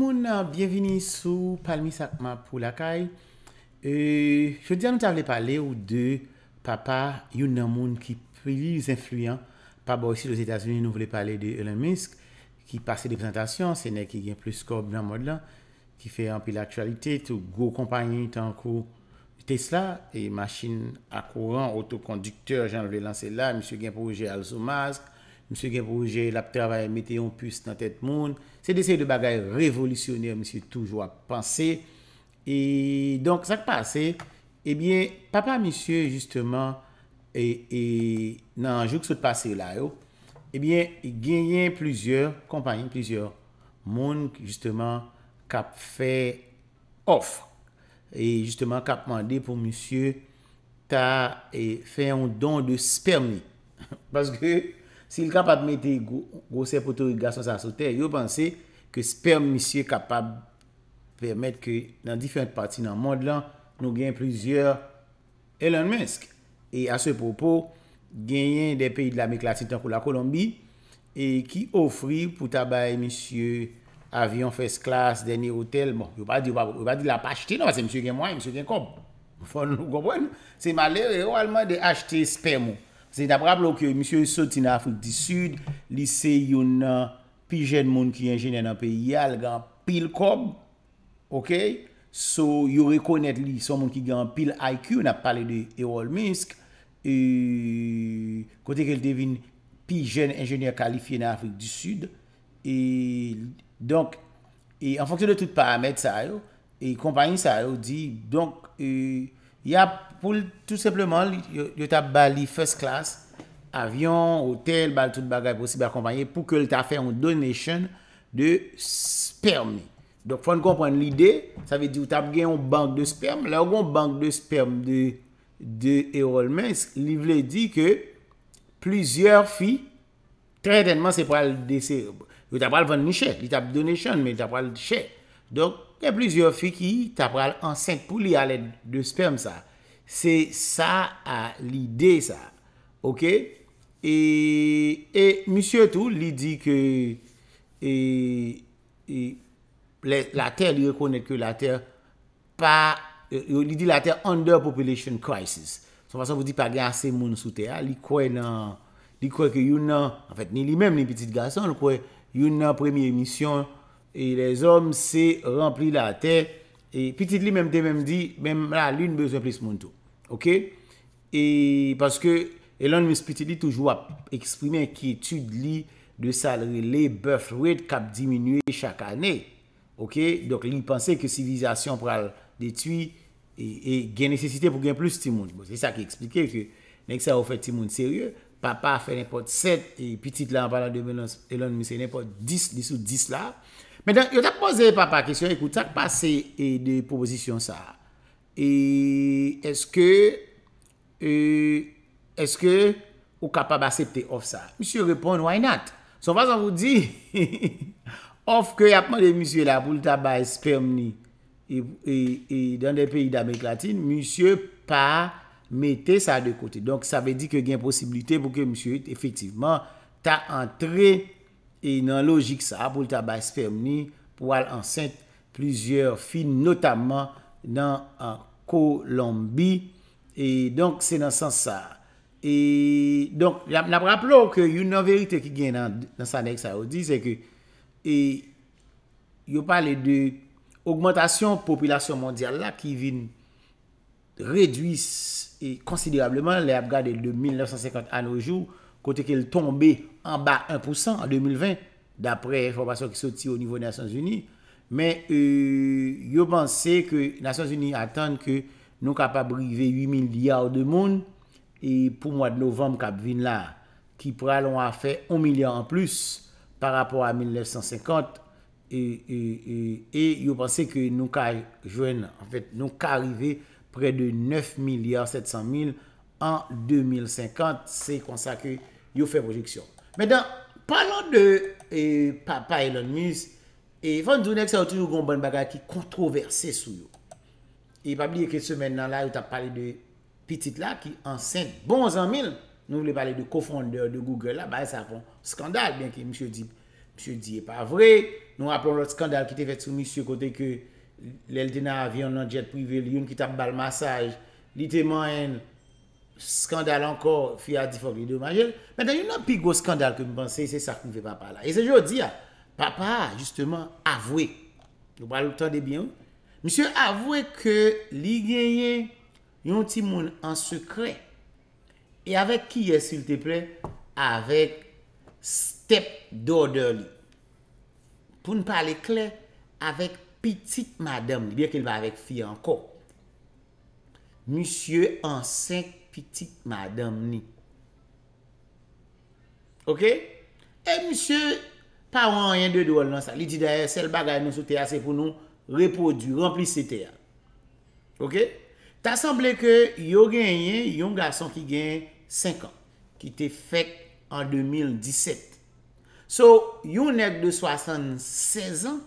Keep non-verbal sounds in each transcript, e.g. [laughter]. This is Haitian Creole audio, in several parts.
Moun nan, byenveni sou Palmi Sakma pou lakay. E, chou di an nou ta vle pale ou de papa yon nan moun ki privi yon zinfluyen. Papa ou si nou vle pale de Elon Musk ki pase de presentasyon, sene ki gen plus korb nan mod lan, ki fe an pi l'aktualite, tou go kompanyi tankou Tesla, e masjin akouran, otokondikteur jan vle lance la, misyo gen proje Alzo Mask, msye gen proje lap travay metè yon pust nan tèt moun, se dese yon bagay revolisyonè msye toujwa panse, e donk sa k pasè, e eh bie papa msye jisteman, e nan anjouk sa k pasè la yo, e eh bie genyen plizye kompanyen, plizye moun jisteman kap fè ofre, e jisteman kap mandè pou msye ta fè yon don de spermi, [laughs] paske... Sil kapat mette gose potori gason sa sote, yo panse ke sperm misye kapab permette ke nan difyant parti nan mod lan nou gen plizye Ellen Musk. E a se popo, genyen de peyi bon, de la Mekla Titan pou la Kolombi e ki ofri pou tabaye misye avyon fesklas deni hotel. Yo pa di la pa achete nan, se msye gen mwen, msye gen kom. Fon nou gopwen, se maler yo alman de achete sperm ou. Se yon ap rab loke, misyo yon soti nan Afrik di sud, li se yon nan pi jen moun ki enjene nan pe yal gan pil kom. Ok, so yon rekonet li son moun ki gan pil IQ, nan pale de Erol Minsk. E kote ke l devine pi jen enjene kalifiye nan Afrik di sud. E donk, en fonksyon de tout paramet sa yo, e kompanyi sa yo di, donk, e... Ya pou tout sepleman, yo tap bali fes klas, avyon, hotel, bal tout bagay pou sibe akompanyen pou ke lita fe yon donation de spermi. Dok fon konpan lide, sa ve di yo tap gen yon bank de spermi. La ou yon bank de spermi de Erol Menz, li vle di ke plizyeur fi, tretenman se pral dese, yo tap pral vande mi chek, li tap donation, men tap pral chek. Donk, yon plizio fi ki ta pral ansen pou li aled de sperm sa. Se sa a li de sa. Ok? E, e, misye tou li di ke, e, e, la ter li rekonek ke la ter pa, e, yo li di la ter under population crisis. Son masan, vou di pa gase moun sou te, ha, li kwe nan, li kwe ke yon nan, an fèt, ni li menm li piti gase, an l kwe yon nan premi emisyon, E les oms se rempli la te. E piti li menm de menm di, menm la li nou bezwen plis moun tou. Ok. E paske, elan mis piti li toujou ap eksprime anki etude li de salari li beuf red kap diminue chak ane. Ok. Dok li pense ke sivilasyon pral detui e gen nesesite pou gen plis ti moun. Se sa ki eksplike ke nek sa ou fè ti moun serye ou. Papa fè nè pot sèd, e pitit lan, wala devè lan, mè sè nè pot dis, dis ou dis la. Mè dan, yo tak pose papa kèsyon, ekout, tak pase de proposisyon sa. E, eske, e, euh, eske, ou kapab asepte of sa? Misyè repon, why not? Son vason vou di, he, [laughs] he, he, of kè yapman de misyè la, pou lta ba espèmni, e, e, dan de peyi damek latin, misyè pa, a, mette sa de kote. Donk sa ve di ke gen posibilite pou ke msye yot efektiveman ta antre e nan logik sa pou ta base femni pou al anset plizye fin notamman nan Kolombi. E donk se nan sens sa. E donk la praplo ke yon nan verite ki gen nan sanek sa ou di se ke e yo pale de augmentation popilasyon mondial la ki vin pou redwis konsidirableman lè ap gade de 1950 an nou jou kote ke l tombe an ba 1% an 2020 dapre informasyon ki soti au nivou Nations Unis men euh, yo panse ke Nations Unis atan ke nou ka pa brive 8000 diya ou de moun e pou mwad novem kap vin la ki pralon a fe 1 milyon an plus par rapport a 1950 e yo panse ke nou ka jwen nou ka arrive Pre de 9.700.000 en 2050. Se konsa ke yo fe projeksyon. Medan, parlon de euh, papa Elon Musk. E fondounek sa yo toujou goun bon bagay ki kontroverse sou yo. E pa bli ek semen nan la yo ta pali de pitit la ki ansen bon zan mil. Nou wile pali de kofondeur de Google la. Ba e sa apon skandal. Bien ki msye di, msye di e pa vre. Nou apon lout skandal ki te vet sou msye kote ke lèl dè nan avyon nan jet pou y vèl, yon ki tap bal masaj, li te man en skandal ankor, fè ya difon video man jèl, mè nan yon nan pi gwo skandal ke mwen panse, se sa kou fè papa la. E se jò di ya, papa, jistèman, avouè, nou baloutan de biyon, msè avouè ke li genye, yon ti moun an sekre, e avèk ki yè s'il te plè, avèk step dò dò li. Pou n'pà lè klet, avèk, Petit madame. Biè kèl va wèk fi anko. Monsie an 5 petit madame ni. Ok? E monsie pa wan yon de douan nan sa. Li di daè sel bagay nan sou teya se pou nou repodu. Rempli se teya. Ok? Ta semblè ke yo genyen yon gason ki genyen 5 an. Ki te fèk an 2017. So, yon nèk de 76 an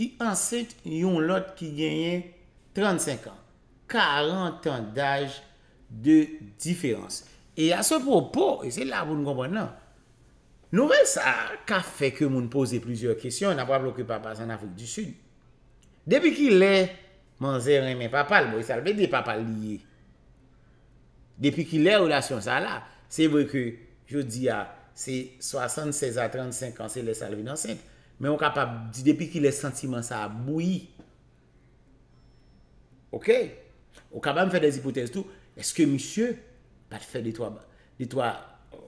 ki ansint yon lot ki genyen 35 an, 40 an d'aj de diferans. E a se propos, e se la pou nou kompon nan, nouvel sa ka fe ke moun pose plizior kesyon, na pwa blokou papa san Afrik du Sud. Depi ki le manze renmen papa, l bo yon salve de papa liye. Depi ki le ou la son sa la, se vwe ke, jodi a, se 76 a 35 ansen le salve nan sint. Men ou ka pa di depi ki le sentimen sa a bouyi. Ok? Ou ka pa m fè des hipotez tou. Eske misye? Pa te fè de to. De to a...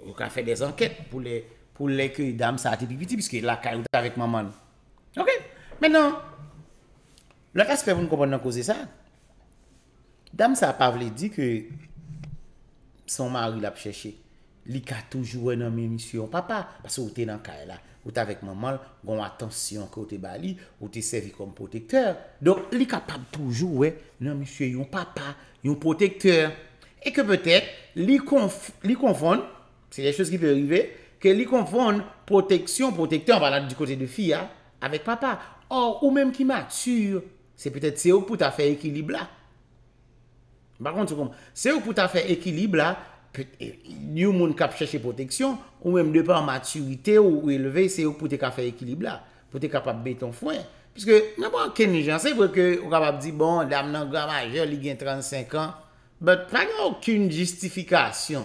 Ou ka fè des anket pou le... Pou le ke dam sa a tipi piti. Piske la kayouta avèk maman. Ok? Menon. Le kase fèvoun kompon nan kouze sa. Dam sa pa vle di ke... Son mari la pcheche. li ka toujouwe nan men misye yon papa, baso ou te nan kaela, ou te avek mamal, goun atensyon kote bali, ou te sevi kon protekteur. Don, li ka pab toujouwe, nan misye yon papa, yon protekteur, e ke pete, li konfon, se yon chos ki fe rive, ke li konfon, proteksyon, protekteur, an pa lan di kote de fi, an, avek papa, or ou menm ki matur, se pete se ou pou ta fe ekilibla. Bakon, se ou pou ta fe ekilibla, an, nou moun kap chèche proteksyon, ou mèm depan maturite ou eleve, se yo pou te kap fè ekilibla, pou te kap ap bè ton fwen. Piske, mèm anken jansè, pou ke ou kap ap di, bon, dam nan gwa majèl, li gen 35 an, bat pa gen akoun justifikasyon.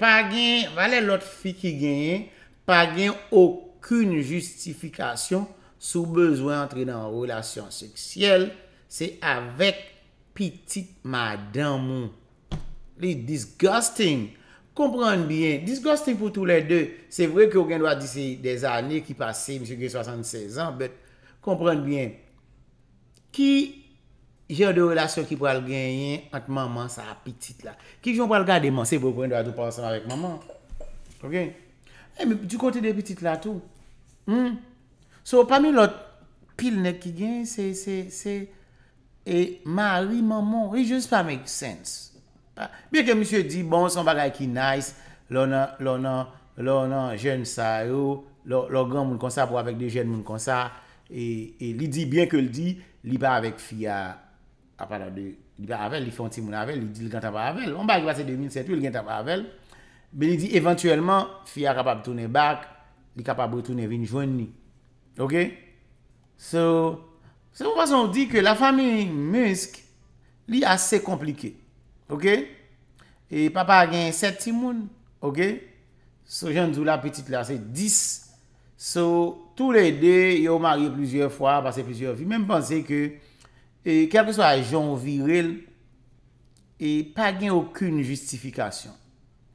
Pa gen, valè lot fi ki gen, pa gen akoun justifikasyon, sou bezwen antre nan relasyon seksyel, se avèk pitit madan moun. Disgusting. Komprende bien. Disgusting pou tou lè dè. Se vre ke ou gen dwa disi des anè ki pase. Mise gen 76 an. Komprende bien. Ki jè de relasyon ki pral genyen. Ante maman sa apetit la. Ki jè ou pral gade manse. Se vre konen dwa tou pansan avèk maman. Ok. E eh, mi di konti de apetit la tou. Hmm? So pami lot pil nek ki gen. Se. E mari maman. E jè se pa make sense. Biè ke msè di, bon, son bagay ki nice, lò nan jen sa yo, lò gan moun konsa pou avèk de jen moun konsa, e, e li di, biè ke l di, li ba avèk fia, apalade, li ba avèl, li fonti moun avèl, li di li gant ap avèl, on ba akvase 2007, li gant ap avèl, be li di, evantuellement, fia kapab tounè bak, li kapab tounè vini jouni. Ok? So, se moun pason di ke la fami musk, li asè komplikey. Ok, e papa gen 7 timoun, ok, so jen djou la petit la se 10, so tou le de yo mariye plizye fwa, pase plizye fi, mèm panse ke, e kelpe so a joun viril, e pa gen okoun justifikasyon,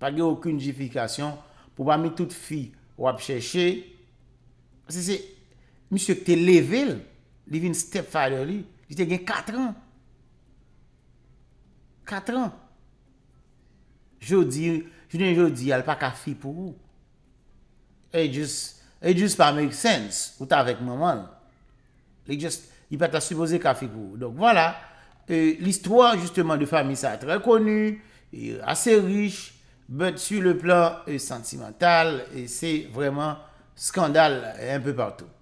pa gen okoun justifikasyon pou pa mi tout fi wap chè chè, se se, misye kte level, li vin stepfather li, jite gen 4 an. 4 an. Jodi, jodi, jodi, al pa kafi pou ou? E jis, e jis pa make sense. Ou ta vek maman. E jis, i pa ta supose kafi pou ou. Donk, wala. E, listwa, jisteman, de fami, sa etre konu. E, ase riche. But, su le plan, e sentimental. E, se, vreman, skandal, e, un pe partou.